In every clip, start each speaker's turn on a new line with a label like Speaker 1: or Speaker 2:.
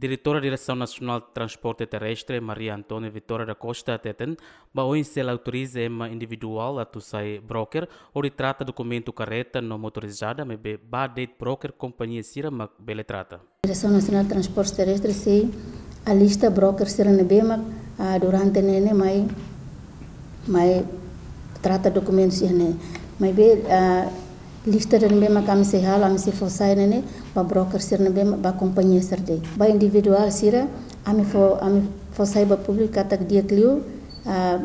Speaker 1: Diretora da Direção Nacional de Transporte Terrestre, Maria Antônia Vitória da Costa Teten, baoin se ela autoriza em individual a Tussai Broker ou trata documento carreta não motorizada, mas Badate Broker, companhia Sira trata.
Speaker 2: Direção Nacional de Transporte Terrestre, se a lista broker Sira Nebema durante Nene, mas, mas trata documentos, mas, mas lichtade dan mbemaka kami si haala mi si fof ne ba broker nbe ma ba compagnie de ba individual sira ami fo ami fo ba public katak diek liu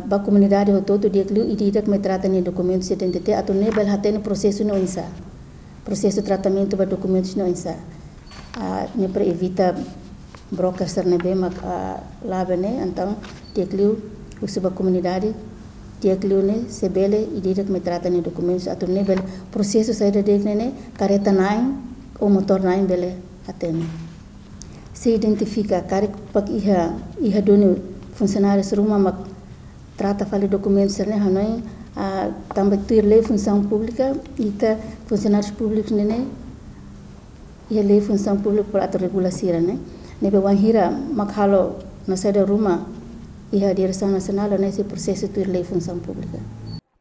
Speaker 2: ba comunidade ho toto diekliu idi dak me tratani de te atu ne bel hatene processo no insa processo tratamento ba documentos no insa ah, ne pre evita broker sirno mbema uh, ah, labane antang diekliu usuba komunitari tiek lune sebele ididak me trata ni dokumentus atur ne bel prosesu sai de dek nene kareta nain o motor nain bele atene se identifica kare pak iha doni donu funcionaris ruma mak trata fali dokumentus ne hanoi a tambe tir le funsan publika ita funcionaris publik nene iha le funsan publik por atur regulasi rane nebe wan hira mak halo na sai de ruma e a direção nacional nesse processo de lei função pública.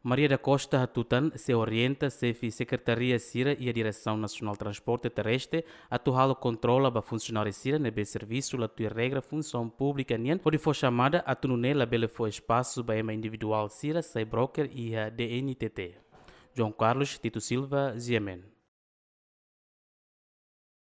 Speaker 1: Maria da Costa Tutan se orienta se a Secretaria Cira e a Direção Nacional de Transporte Terrestre atual controla a funcionária Cira nebe né, serviço la tua regra função pública nien onde foi chamada a tunune né, a bele foi espaço para individual Cira, sai broker e a DNTT. João Carlos Tito Silva, Ziemen.